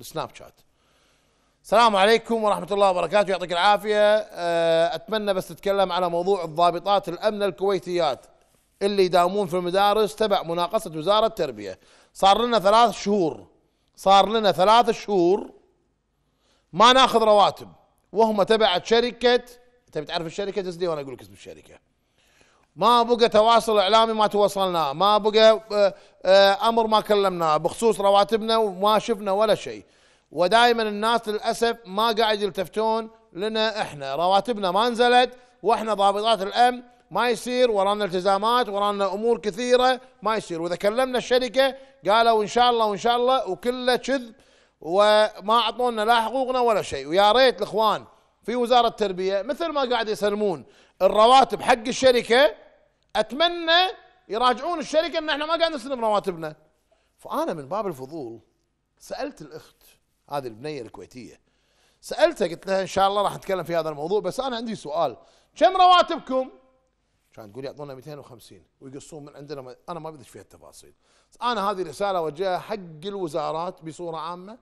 السناب شات السلام عليكم ورحمة الله وبركاته يعطيك العافية آه، أتمنى بس تتكلم على موضوع الضابطات الأمن الكويتيات اللي يداومون في المدارس تبع مناقصة وزارة التربية صار لنا ثلاث شهور صار لنا ثلاث شهور ما ناخذ رواتب وهم تبعت شركة أنت بتعرف الشركة تسدي وأنا أقول لك اسم الشركة ما بقى تواصل اعلامي ما تواصلنا ما بقى آه، آه، امر ما كلمناه بخصوص رواتبنا وما شفنا ولا شيء ودائما الناس للاسف ما قاعد يلتفتون لنا احنا رواتبنا ما نزلت واحنا ضابطات الامن ما يصير ورانا التزامات ورانا امور كثيره ما يصير واذا كلمنا الشركه قالوا ان شاء الله وان شاء الله وكله كذب وما اعطونا لا حقوقنا ولا شيء ويا ريت الاخوان في وزاره التربيه مثل ما قاعد يسلمون الرواتب حق الشركه اتمنى يراجعون الشركه ان احنا ما قاعد نستلم رواتبنا فانا من باب الفضول سالت الاخت هذه البنيه الكويتيه سالتها قلت لها ان شاء الله راح نتكلم في هذا الموضوع بس انا عندي سؤال كم رواتبكم؟ كانت تقول يعطونا 250 ويقصون من عندنا ما انا ما بدش فيها التفاصيل انا هذه رساله اوجهها حق الوزارات بصوره عامه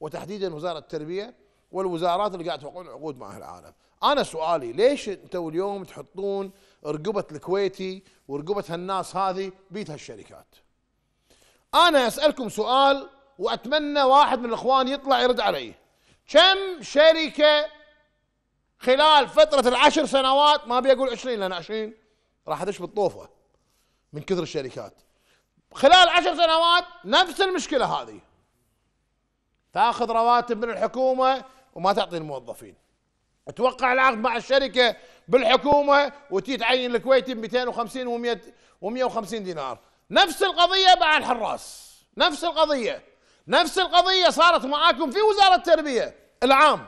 وتحديدا وزاره التربيه والوزارات اللي قاعد توقعون عقود مع اهل العالم انا سؤالي ليش انتم اليوم تحطون رقبه الكويتي ورقبه هالناس هذه بيت هالشركات انا اسالكم سؤال واتمنى واحد من الاخوان يطلع يرد علي كم شركه خلال فتره العشر سنوات ما ابي اقول 20 لان 20 راح ادش بالطوفه من كثر الشركات خلال عشر سنوات نفس المشكله هذه تاخذ رواتب من الحكومه وما تعطي الموظفين اتوقع العقد مع الشركه بالحكومه وتتعين الكويتي ب 250 و100 و150 دينار نفس القضيه مع الحراس نفس القضيه نفس القضيه صارت معاكم في وزاره التربيه العام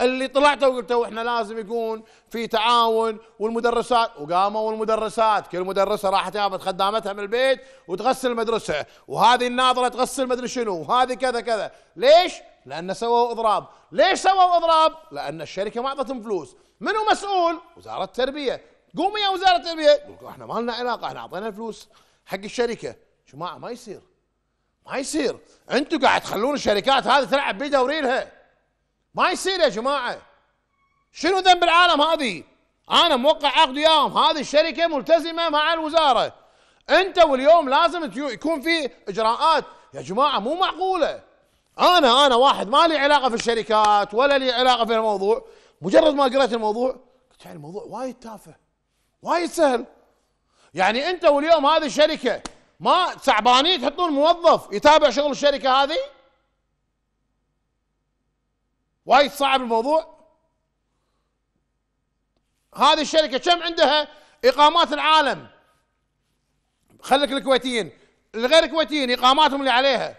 اللي طلعتوا وقلتوا احنا لازم يكون في تعاون والمدرسات وقاموا المدرسات كل مدرسه راحت جابت خدامتها من البيت وتغسل المدرسه وهذه الناظره تغسل مدري شنو وهذه كذا كذا ليش؟ لأن سووا إضراب ليش سووا إضراب لأن الشركة ما أعطتهم فلوس منو مسؤول وزارة التربية قوم يا وزارة التربية يقول احنا ما لنا علاقة احنا أعطينا الفلوس حق الشركة جماعة ما يصير ما يصير انتوا قاعد تخلون الشركات هذه تلعب بدوريلها ما يصير يا جماعة شنو ذنب العالم هذه انا موقع عقد وياهم هذه الشركة ملتزمة مع الوزارة انت واليوم لازم يكون في اجراءات يا جماعة مو معقولة انا انا واحد ما لي علاقه في الشركات ولا لي علاقه في الموضوع مجرد ما قرأت الموضوع قلت يعني الموضوع وايد تافه وايد سهل يعني انت واليوم هذه الشركه ما تعبانين تحطون موظف يتابع شغل الشركه هذه وايد صعب الموضوع هذه الشركه كم عندها اقامات العالم خليك الكويتيين الغير كويتيين اقاماتهم اللي عليها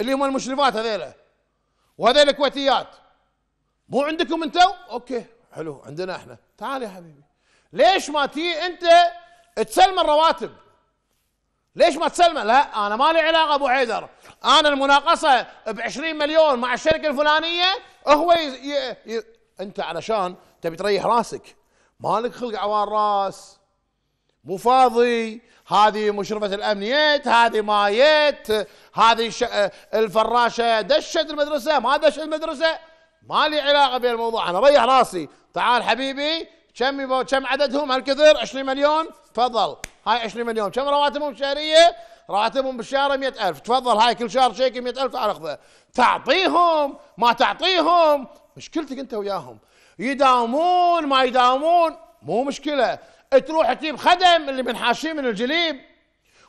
اللي هم المشرفات هذيلا وهذيلا كويتيات مو عندكم انتو اوكي حلو عندنا احنا تعال يا حبيبي ليش ما تي انت تسلم الرواتب ليش ما تسلمه؟ لا انا ما لي علاقه ابو حيدر، انا المناقصه ب 20 مليون مع الشركه الفلانيه هو ي... ي... ي... انت علشان تبي تريح راسك، مالك خلق عوار راس، مو فاضي هذه مشرفة الأمنيات هذه مايت هذه ش... الفراشة دشت المدرسة ما دشت المدرسة ما لي علاقة بالموضوع أنا ريح راسي تعال حبيبي كم كم عددهم هالكثر 20 مليون تفضل هاي 20 مليون كم رواتبهم شهرية راتبهم بالشهر 100 ألف تفضل هاي كل شهر شيك الف تعال اخذه تعطيهم ما تعطيهم مشكلتك انت وياهم يداومون ما يداومون مو مشكله تروح تجيب خدم اللي منحاشين من الجليب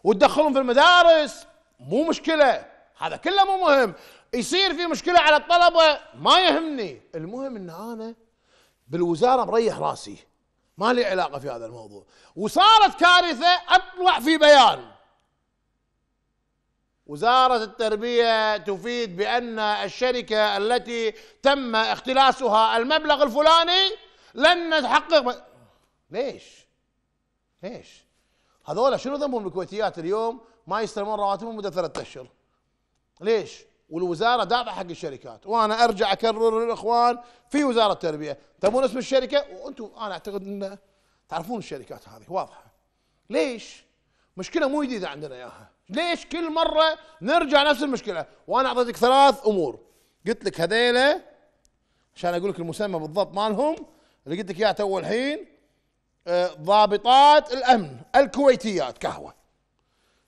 وتدخلهم في المدارس مو مشكله هذا كله مو مهم يصير في مشكله على الطلبه ما يهمني المهم ان انا بالوزاره مريح راسي ما لي علاقه في هذا الموضوع وصارت كارثه اطلع في بيان وزارة التربية تفيد بأن الشركة التي تم اختلاسها المبلغ الفلاني لن نتحقق ليش؟ ليش؟ هذول شنو ذنبهم الكويتيات اليوم ما يستلمون رواتبهم مده ثلاثة اشهر ليش؟ والوزاره دافعه حق الشركات وانا ارجع اكرر للاخوان في وزاره التربيه تبون اسم الشركه وانتم انا اعتقد ان تعرفون الشركات هذه واضحه ليش؟ مشكله مو جديده عندنا اياها ليش كل مره نرجع نفس المشكله وانا اعطيتك ثلاث امور قلت لك هذيله عشان اقول لك المسمى بالضبط مالهم اللي قلت لك اياه تو الحين آه، ضابطات الامن الكويتيات قهوه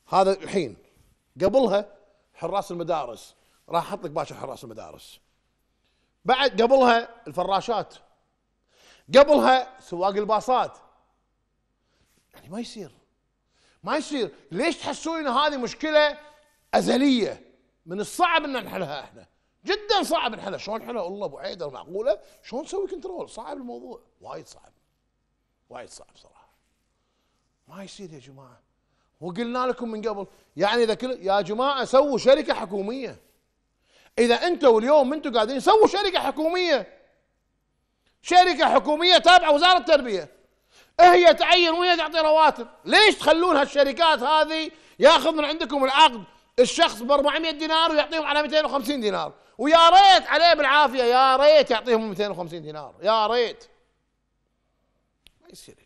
هذا الحين قبلها حراس المدارس راح احط لك باشر حراس المدارس بعد قبلها الفراشات قبلها سواق الباصات يعني ما يصير ما يصير ليش تحسون ان هذه مشكله ازليه من الصعب ان نحلها احنا جدا صعب نحلها شلون نحلها الله ابو عيد معقوله شلون نسوي كنترول صعب الموضوع وايد صعب وايد صعب صراحه ما يصير يا جماعه وقلنا لكم من قبل يعني اذا كل يا جماعه سووا شركه حكوميه اذا انتوا اليوم انتوا قاعدين سووا شركه حكوميه شركه حكوميه تابعه وزاره التربيه هي تعين وهي تعطي رواتب ليش تخلون هالشركات هذه ياخذ من عندكم العقد الشخص ب 400 دينار ويعطيهم على 250 دينار ويا ريت عليه بالعافيه يا ريت يعطيهم 250 دينار يا ريت किसी ने